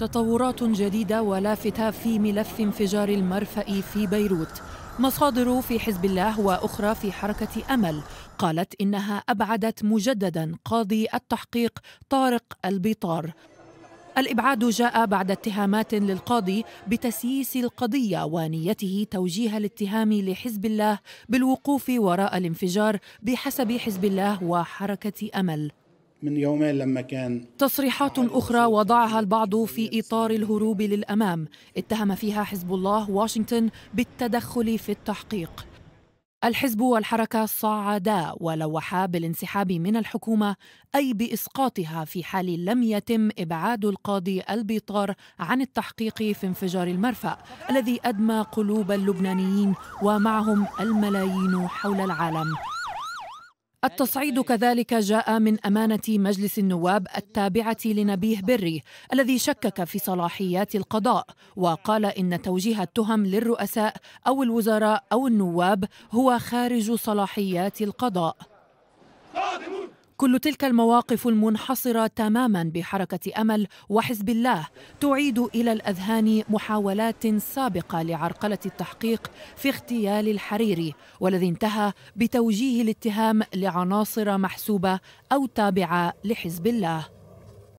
تطورات جديدة ولافتة في ملف انفجار المرفأ في بيروت مصادر في حزب الله واخرى في حركه امل قالت انها ابعدت مجددا قاضي التحقيق طارق البيطار الابعاد جاء بعد اتهامات للقاضي بتسييس القضيه ونيته توجيه الاتهام لحزب الله بالوقوف وراء الانفجار بحسب حزب الله وحركه امل من يومين لما كان تصريحات أخرى وضعها البعض في إطار الهروب للأمام اتهم فيها حزب الله واشنطن بالتدخل في التحقيق الحزب والحركة صعدا ولوحا بالانسحاب من الحكومة أي بإسقاطها في حال لم يتم إبعاد القاضي البيطار عن التحقيق في انفجار المرفأ الذي أدمى قلوب اللبنانيين ومعهم الملايين حول العالم التصعيد كذلك جاء من أمانة مجلس النواب التابعة لنبيه بري الذي شكك في صلاحيات القضاء وقال إن توجيه التهم للرؤساء أو الوزراء أو النواب هو خارج صلاحيات القضاء كل تلك المواقف المنحصره تماما بحركه امل وحزب الله تعيد الى الاذهان محاولات سابقه لعرقله التحقيق في اغتيال الحريري والذي انتهى بتوجيه الاتهام لعناصر محسوبه او تابعه لحزب الله